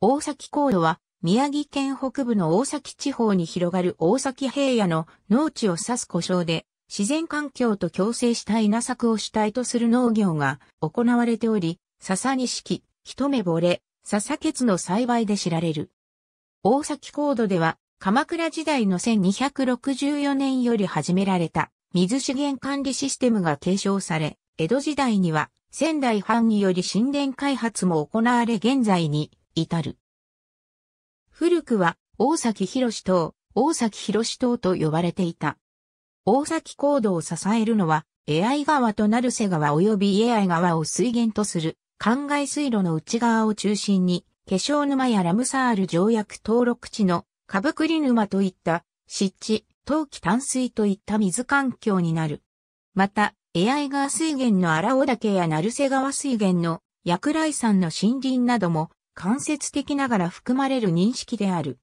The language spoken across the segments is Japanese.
大崎高度は、宮城県北部の大崎地方に広がる大崎平野の農地を指す故障で、自然環境と共生した稲作を主体とする農業が行われており、笹錦、一目惚れ、笹ケツの栽培で知られる。大崎高度では、鎌倉時代の1264年より始められた水資源管理システムが継承され、江戸時代には仙台藩により神殿開発も行われ現在に至る。古くは、大崎広士大崎広士と呼ばれていた。大崎高度を支えるのは、エアイ川とる瀬川及びエアイ川を水源とする、灌漑水路の内側を中心に、化粧沼やラムサール条約登録地の、かぶくり沼といった、湿地、陶器淡水といった水環境になる。また、エアイ川水源の荒尾岳や成瀬川水源の薬来山の森林なども間接的ながら含まれる認識である。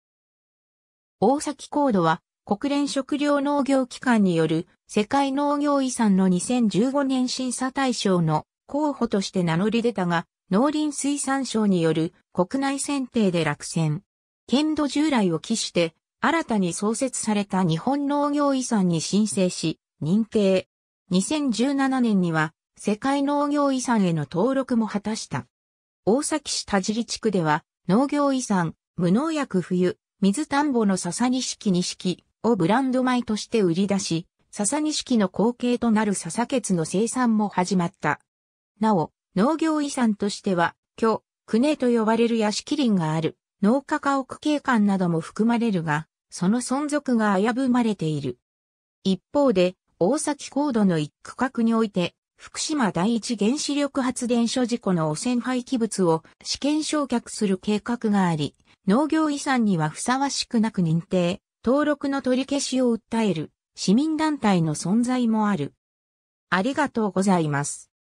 大崎高度は国連食糧農業機関による世界農業遺産の2015年審査対象の候補として名乗り出たが、農林水産省による国内選定で落選。県土従来を期して新たに創設された日本農業遺産に申請し、認定。2017年には世界農業遺産への登録も果たした。大崎市田尻地区では、農業遺産、無農薬冬、水田んぼの笹錦錦をブランド米として売り出し、笹錦の後継となる笹ケツの生産も始まった。なお、農業遺産としては、今日、久と呼ばれる屋敷林がある、農家家屋景観なども含まれるが、その存続が危ぶまれている。一方で、大崎高度の一区画において、福島第一原子力発電所事故の汚染廃棄物を試験焼却する計画があり、農業遺産にはふさわしくなく認定、登録の取り消しを訴える市民団体の存在もある。ありがとうございます。